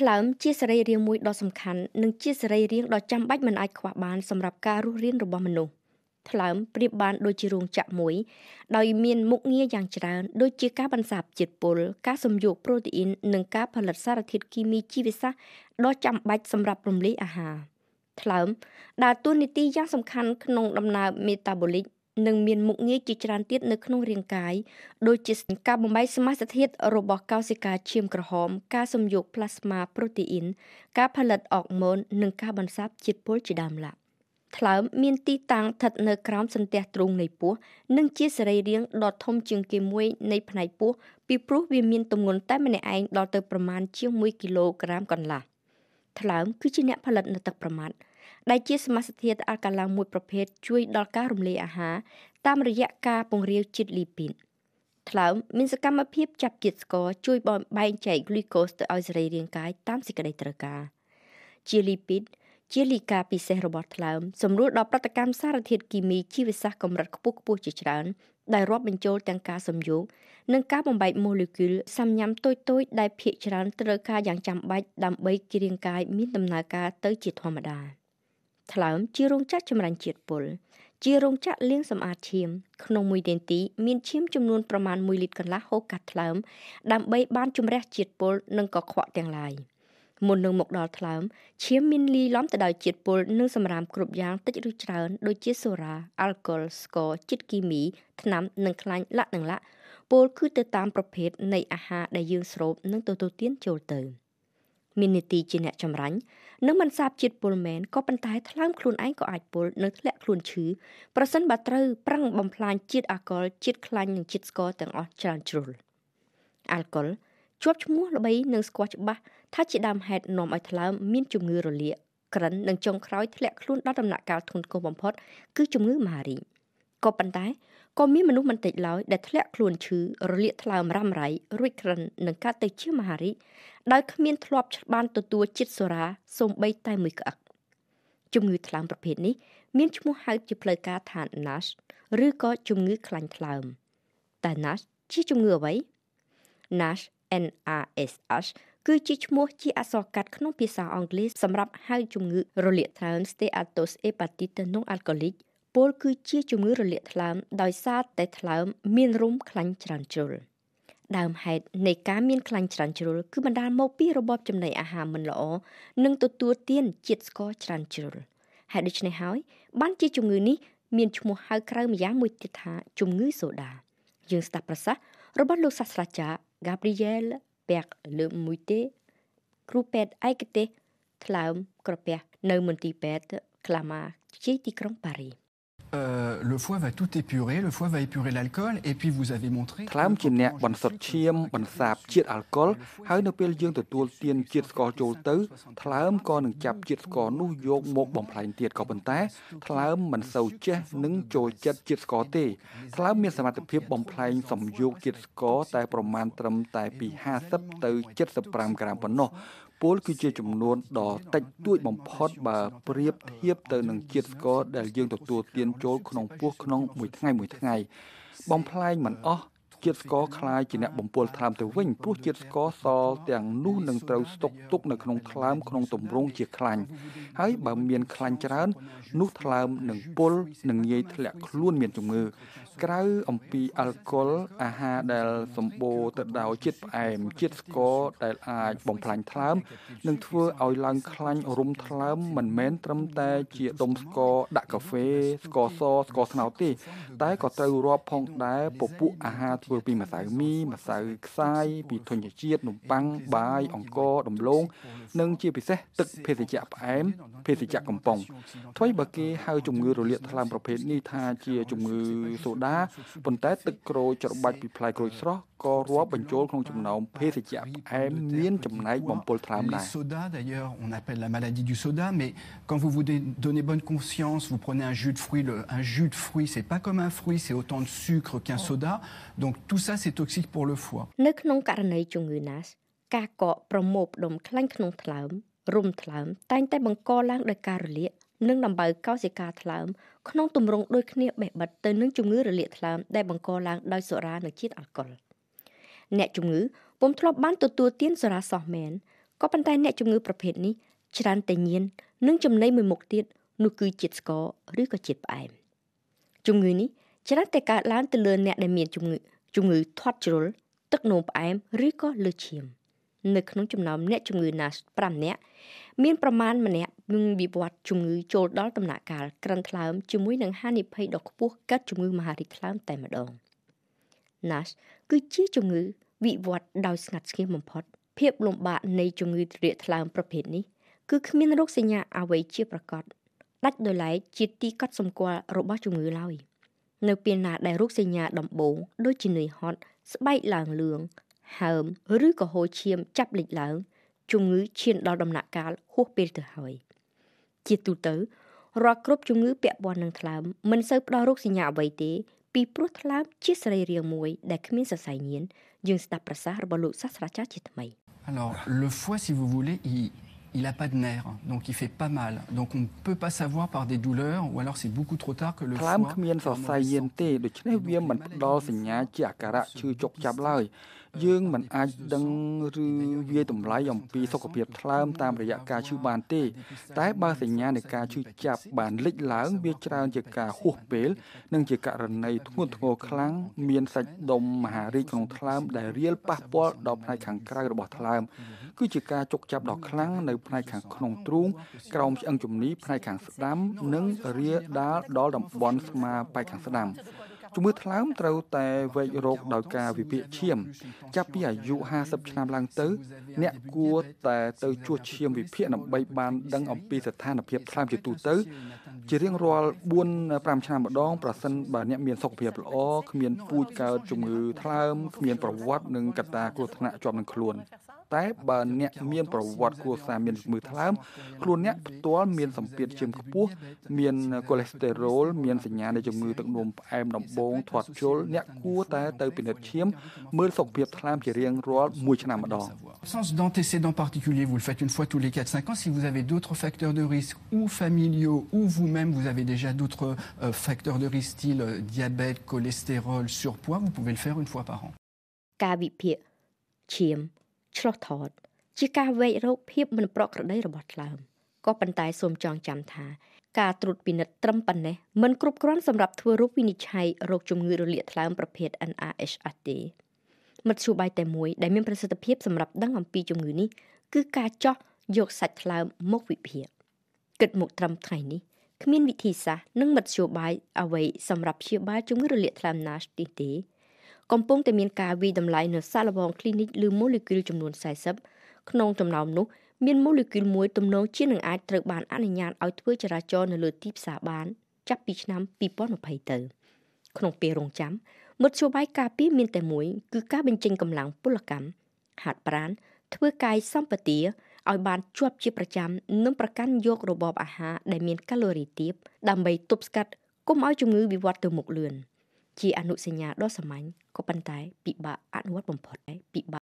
ថ្លើមជាសរីរាង្គមួយដ៏សំខាន់និងជាសរីរាង្គដ៏ចាំបាច់មិនអាចខ្វះបានសម្រាប់ការរស់រានរបស់មនុស្សថ្លើមប្រៀបបានដូចជារោងចក្រមួយដោយមានមុខងារយ៉ាងច្រើនដូចជាការបន្សាបជាតិពុលការសំយោគប្រូតេអ៊ីននិងការផលិតសារធាតុគីមីជីវសាស្ត្រដ៏ចាំបាច់សម្រាប់រំលាយអាហារថ្លើមដើរតួនាទីយ៉ាងសំខាន់ក្នុងដំណើរមេតាបូលិកនិងមានមុខងារជាច្រើនទៀតនៅក្នុងរាងកាយដូចជាការបំបែកសមាសធាតុរបស់កោសិកាឈាមក្រហមការសំយោគប្លាស្មាប្រូតេអ៊ីន ការផលិតអរម៉ូននិងការបន្សាបជាតិពុលជាដើមឡើយថ្លើមមានទីតាំងស្ថិតនៅក្រោមសន្ទះទ្រូងនៃពោះនិងជាសរីរាង្គដ៏ធំជាងគេមួយនៃផ្នែកពោះពីព្រោះវាមានទម្ងន់តែម្នាក់ឯងដល់ទៅប្រមាណជាង1គីឡូក្រាមកន្លះថ្លើមគឺជាអ្នកផលិតនៅទឹកប្រមាត់ដែលជាសមាសធាតុអាល់កាឡាមួយប្រភេទជួយ ដល់ការរំលាយអាហារតាមរយៈការពង្រាវជាតិលីពីតថ្លើមមាន សកម្មភាពចាប់ជាតិស្ករជួយបំបែងចែកគ្លូកូសទៅឲ្យសរីរាង្គកាយតាមសេចក្តីត្រូវការជាលីពីតជាលីកាពិសេសរបស់ថ្លើមសម្រួលដល់ប្រតិកម្មសារធាតុគីមីជីវសាស្ត្រកម្រិតខ្ពស់ខ្ពស់ជាច្រើនដែលរាប់បញ្ចូលទាំងការសំយោគនិងការបំបែកម៉ូលេគុលសំញាំតូចៗដែលភាកច្រើនត្រូវការយ៉ាងចាំបាច់ដើម្បីរាងកាយមានដំណើរការទៅជាធម្មតា។ថ្លើមជារោងចក្រចម្រាញ់ជាតិពុលជារោងចក្រលាងសម្អាតឈាម ក្នុងមួយនាទី មានឈាមចំនួនប្រមាណ1លីត្រកន្លះហូរកាត់ថ្លើម ដើម្បីបានជំរះជាតិពុលនិងកខ្វក់ទាំងឡាយមុននឹងមកដល់ថ្លើមឈាមមានលាយឡំទៅដោយជាតិពុលនិងសម្រាមគ្រប់យ៉ាងតិចឬច្រើនដូចជាសូរ៉ាអាល់កុលស្ករជាតិគីមីថ្នាំ និងខ្លាញ់លក្ខណៈពុលគឺទៅតាមប្រភេទនៃអាហារដែលយើងស្រូបនិងទទួលទានចូលទៅ។មាននីតិជាអ្នកចម្រាញ់និងមិនសាប ជាតិពុលមែនក៏ប៉ុន្តែថ្លើមខ្លួនឯងក៏អាចពុលនិងធ្លាក់ខ្លួនឈឺប្រសិនបើត្រូវប្រឹងបំផ្លាញជាតិអាល់កុលជាតិខ្លាញ់និងជាតិស្ករទាំងអស់ច្រើនជ្រុលអាល់កុលជាប់ឈ្មោះល្បី និងស្គាល់ច្បាស់ថាជាដើមហេតុនាំឲ្យថ្លើមមានជំងឺរលាកក្រិននិងចុងក្រោយធ្លាក់ខ្លួនដល់ដំណាក់កាលធ្ងន់ធ្ងរបំផុតគឺជំងឺម៉ារីក៏ប៉ុន្តែក៏មានមនុស្សមិនតិចឡើយដែលធ្លាក់ខ្លួនឈឺរលាកថ្លើមរ៉ាំរ៉ៃរួចក្រិននឹងកើតទៅជាមហារីកដោយគ្មានធ្លាប់បានទទួលជាតិសូរ៉ាសូម្បីតែមួយក្អឹកជំងឺថ្លើមប្រភេទនេះមានឈ្មោះហៅជាផ្លូវការថា NASH ឬក៏ជំងឺខ្លាញ់ថ្លើមតែ NASH ជាជំងឺអ្វី NASH NASH គឺជាឈ្មោះជាអក្សរកាត់ក្នុងភាសាអង់គ្លេសសម្រាប់ហៅជំងឺរលាកថ្លើម Steatohepatitis non alcoholic ពលគឺជាជំងឺរលាកថ្លើមដោយសារតែថ្លើមមានរុំខ្លាញ់ច្រើនជ្រុលដើមហេតុនៃការមានខ្លាញ់ច្រើនជ្រុលគឺបណ្ដាលមកពីរបបចំណីអាហារមិនល្អនិងទទួលទានជាតិស្ករច្រើនជ្រុលហើយដូច្នេះហើយបានជាជំងឺនេះមានឈ្មោះហៅក្រៅម្យ៉ាងមួយទៀតថា ជំងឺសូដាយើងស្ដាប់ប្រសាសន៍របស់លោកសាស្ត្រាចារ្យ Gabriel Berg លើមួយទេគ្រូពេទ្យឯកទេសថ្លើមក្រពះនៅមន្ទីរពេទ្យក្លាម៉ាជាទីក្រុងប៉ារី Euh, le foie va tout épurer, le foie va épurer l'alcool et puis vous avez montré ថ្លើមជាអ្នកបន្សុទ្ធឈាមបន្សាបជាតិអាល់កុលហើយនៅពេលយើងទទួលទានជាតិស្ករចូលទៅថ្លើមក៏នឹងចាប់ជាតិស្ករនោះយកមកបំផ្លែងទៀតក៏ប៉ុន្តែថ្លើមមិនសូវចេះនឹងចូលចិត្តជាតិស្ករទេថ្លើមមានសមត្ថភាពបំផ្លែងសំយោគជាតិស្ករតែប្រមាណត្រឹមតែពី50ទៅ75ក្រាមប៉ុណ្ណោះពលគឺជាចំនួនដ៏តិចតួចបំផុតបើប្រៀបធៀបទៅនឹងជាតិស្ករដែលយើងទទួលទានចូលក្នុងពោះក្នុងមួយថ្ងៃមួយថ្ងៃ បំផ្លែងមិនអស់ជាតិស្ករคล้ายជាអ្នកបំពុលថ្លើមទៅវិញព្រោះជាតិស្ករសទាំងនោះនឹងត្រូវស្តុកទុកនៅក្នុងថ្លើមក្នុងទម្រង់ជាខ្លាញ់ហើយបើមានខ្លាញ់ច្រើន នោះថ្លើមនឹងពុលនឹងងាយធ្លាក់ខ្លួនមានជំងឺ ក្រៅអំពីអាល់កុលអាហារដែលសម្បូរទៅដោយជាតិផ្អែមជាតិស្ករដែលអាចបំផ្លាញថ្លើមនឹងធ្វើឲ្យឡើងខ្លាញ់រុំថ្លើមមិនមែនត្រឹមតែជាដុំស្ករដាក់កាហ្វេស្ករសស្ករត្នោតទេតែក៏ត្រូវរាប់ផងដែរពពួកអាហារធ្វើពីម្សៅមីម្សៅខ្សាយពីធញ្ញជាតិនំប៉័ងបាយអង្ករដំឡូងនិងជា ពិសេស ទឹកភេសជ្ជៈផ្អែមភេសជ្ជៈកំប៉ុងថ្មីបើគេហៅជំងឺរលាក ថ្លើមប្រភេទនេះថាជាជំងឺ សូដាប៉ុន្តែទឹកក្រូចច្របាច់ពីផ្លែក្រូចស្រស់ក៏រាប់បញ្ចូលក្នុងចំណោមភេសជ្ជៈផ្អែមមានចំណែកបំពុលថ្លើមដែរ soda d'ailleurs on appelle la maladie du soda mais quand vous vous donnez bonne conscience vous prenez un jus de fruit le, un jus de fruit c'est pas comme un fruit c'est autant de sucre qu'un soda donc tout ça c'est toxique pour le foie នៅក្នុងករណីជំងឺ NASH ការកកប្រមូលផ្ដុំខ្លាញ់ក្នុងថ្លើមរុំថ្លើមតែងតែបង្កឡើងដោយការរលាកនិងដំបៅកោសិកាថ្លើមក្នុងទម្រង់ដូចគ្នាបេះបិទទៅនឹងជំងឺរលាកថ្លើមដែលបង្កឡើងដោយសូរ៉ានិងជាតិអាល់កុល។អ្នកជំងឺពុំធ្លាប់បានទទួលទានសារ៉ាសោះមែនក៏ប៉ុន្តែអ្នកជំងឺប្រភេទនេះច្រើនតែញៀននិងចំណីមួយមុខទៀតនោះគឺជាតិស្ករឬក៏ជាតិផ្អែមជំងឺនេះច្រើនតែកើតឡើងទៅលើអ្នកដែលមានជំងឺជំងឺធាត់ជ្រុលទឹកនោមផ្អែមឬក៏លើឈាម នៅក្នុងចំណោមអ្នកជំងឺ NAS 5នាក់មានប្រមាណម្នាក់នឹងវិវត្តជំងឺចូលដល់ដំណាក់កាលក្រិនថ្លើមជាមួយនឹងហានិភ័យដ៏ខ្ពស់កើតជំងឺមហារីកថ្លើមតែម្ដង។ NASH គឺជាជំងឺវិវត្តដោយស្ងាត់ស្ងៀមបំផុត ភាពលំបាកនៃជំងឺទ្រាកថ្លើមប្រភេទនេះគឺគ្មានរោគសញ្ញាអ្វីជាប្រកបដាច់ដោយឡែកជាទីកត់សម្គាល់របស់ជំងឺឡើយនៅពេលណាដែលរោគសញ្ញាដំបូងដូចជានឿយហត់ស្បែកឡើងលឿងហើមឬក៏ហូរឈាមចាប់លេចឡើងជំងឺឈានដល់ដំណាក់កាលហួសពេលទៅហើយជាទូទៅរាល់គ្រប់ជំងឺពាក់ព័ន្ធនឹងថ្លើមមិនសូវផ្ដល់រោគសញ្ញាអ្វីទេពីព្រោះថ្លើមជាសរីរាង្គមួយដែលគ្មានសរសៃញៀនយើងស្ដាប់ប្រសាសន៍របស់លោកសាស្ត្រាចារ្យជាថ្មី Alors le foie si vous voulez il il n'a pas de nerfs, donc il fait pas mal. Donc on ne peut pas savoir par des douleurs, ou alors c'est beaucoup trop tard que le foie... ថ្លើមគ្មានសរសៃយានទេដូច្នេះវាមិនផ្ដល់សញ្ញា ជាអាការៈឈឺចុកចាប់ឡើយយើងមិនអាចដឹងឬវាតម្លៃអំពីសុខភាពថ្លើមតាមរយៈការឈឺបានទេ តែបើសញ្ញានៃការឈឺចាប់បានលេចឡើងវាច្រើនជាការហួសពេល និងជាករណីធ្ងន់ធ្ងរខ្លាំងមានសាច់ដុំមហារីកក្នុងថ្លើម ដែលរៀលប៉ះពាល់ដល់ផ្នែកខាងក្រៅរបស់ថ្លើមគឺជាការជោគចាប់ដ៏ខ្លាំងនៅផ្នែកខាងក្នុងទ្រូងក្រោមឆ្អឹងជំនីផ្នែកខាងស្ដាំ និងរាលដាលដល់តំបន់ស្មាបែកខាងស្ដាំជំងឺថ្លើមត្រូវតែវែករោគដោយការវិភាគឈាម ចាប់ពីអាយុ50ឆ្នាំឡើងទៅ អ្នកគួរតែទៅជួសឈាមវិភាគដើម្បីបានដឹងអំពីស្ថានភាពថ្លើមជាទូទៅ ជារៀងរាល់4 5ឆ្នាំម្ដងប្រសិនបើអ្នកមានសុខភាពល្អគ្មានពូជកើតជំងឺថ្លើមគ្មានប្រវត្តិនិងកត្តាគ្រោះថ្នាក់ជាប់នឹងខ្លួន Sans d'antécédents particuliers, vous le faites une fois tous les 4-5 ans. Si vous avez d'autres facteurs de risque ou familiaux ou vous-même, vous avez déjà d'autres euh, facteurs de risque, style euh, diabète, cholestérol, surpoids, vous pouvez le faire une fois par an. ឆ្លោះថត ជាការវែករោគភាពមិនប្រក្រតីរបស់ថ្លើមក៏ប៉ុន្តែសូមចងចាំថាការត្រួតពិនិត្យត្រឹមប៉ុណ្ណេះមិនគ្រប់គ្រាន់សម្រាប់ធ្វើរូបវិនិច្ឆ័យរោគជំងឺរលាកថ្លើមប្រភេទ NRHS ទេមធ្យោបាយតែមួយដែលមានប្រសិទ្ធភាពសម្រាប់ដឹងអំពីជំងឺនេះគឺការចោះយកសាច់ថ្លើមមកវិភាគគិតមកត្រឹមថ្ងៃនេះគ្មានវិធីសាស្ត្រនិងមធ្យោបាយអ្វីសម្រាប់ព្យាបាលជំងឺរលាកថ្លើម NASH ទីទេកំពុងតែមានការវិយតម្លៃនៅសាឡបងគ្លីនិកឬម៉ូលេគុលចំនួន40ក្នុងចំណោមនោះមានម៉ូលេគុលមួយទំនងជានឹងអាចត្រូវបានអនុញ្ញាតឲ្យធ្វើចរាចរនៅលើទីផ្សារបានចាប់ពីឆ្នាំ2020ទៅ ក្នុងពេលរងចាំមធ្យោបាយការពារមានតែមួយ គឺការបញ្ចេញកម្លាំងពលកម្មហាត់ប្រាណធ្វើកាយសម្បទាឲ្យបានជាប់ជាប្រចាំនិងប្រកាន់យករបបអាហារដែលមានកាឡូរីទាបដើម្បីទប់ស្កាត់កុំឲ្យជំងឺវិវត្តទៅមុខលឿន។ chi anu senya do samany ko pantai pi ba anu wat bompot pi ba